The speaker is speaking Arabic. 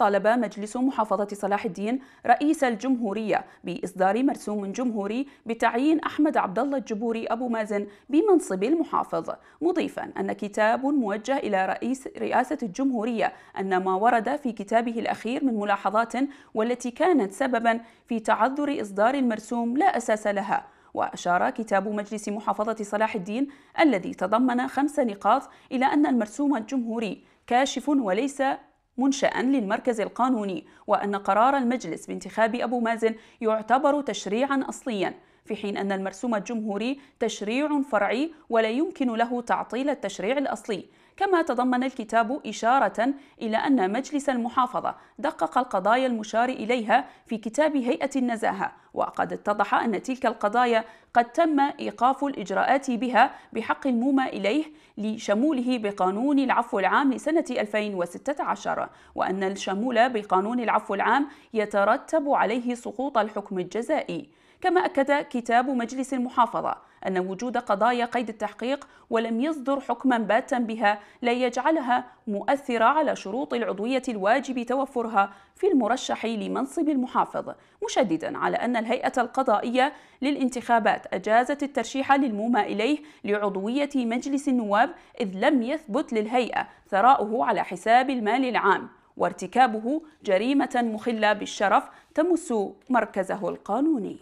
طالب مجلس محافظة صلاح الدين رئيس الجمهورية بإصدار مرسوم جمهوري بتعيين أحمد عبد الله الجبوري أبو مازن بمنصب المحافظ مضيفا أن كتاب موجه إلى رئيس رئاسة الجمهورية أن ما ورد في كتابه الأخير من ملاحظات والتي كانت سببا في تعذر إصدار المرسوم لا أساس لها وأشار كتاب مجلس محافظة صلاح الدين الذي تضمن خمس نقاط إلى أن المرسوم الجمهوري كاشف وليس منشأ للمركز القانوني وأن قرار المجلس بانتخاب أبو مازن يعتبر تشريعا أصليا في حين أن المرسوم الجمهوري تشريع فرعي ولا يمكن له تعطيل التشريع الأصلي كما تضمن الكتاب إشارة إلى أن مجلس المحافظة دقق القضايا المشار إليها في كتاب هيئة النزاهة وقد اتضح أن تلك القضايا قد تم إيقاف الإجراءات بها بحق المومى إليه لشموله بقانون العفو العام لسنة 2016 وأن الشمول بقانون العفو العام يترتب عليه سقوط الحكم الجزائي كما أكد كتاب مجلس المحافظة أن وجود قضايا قيد التحقيق ولم يصدر حكما باتا بها لن يجعلها مؤثرة على شروط العضوية الواجب توفرها في المرشح لمنصب المحافظ مشددا على أن الهيئة القضائية للانتخابات أجازت الترشيح للموما إليه لعضوية مجلس النواب إذ لم يثبت للهيئة ثراؤه على حساب المال العام وارتكابه جريمة مخلة بالشرف تمس مركزه القانوني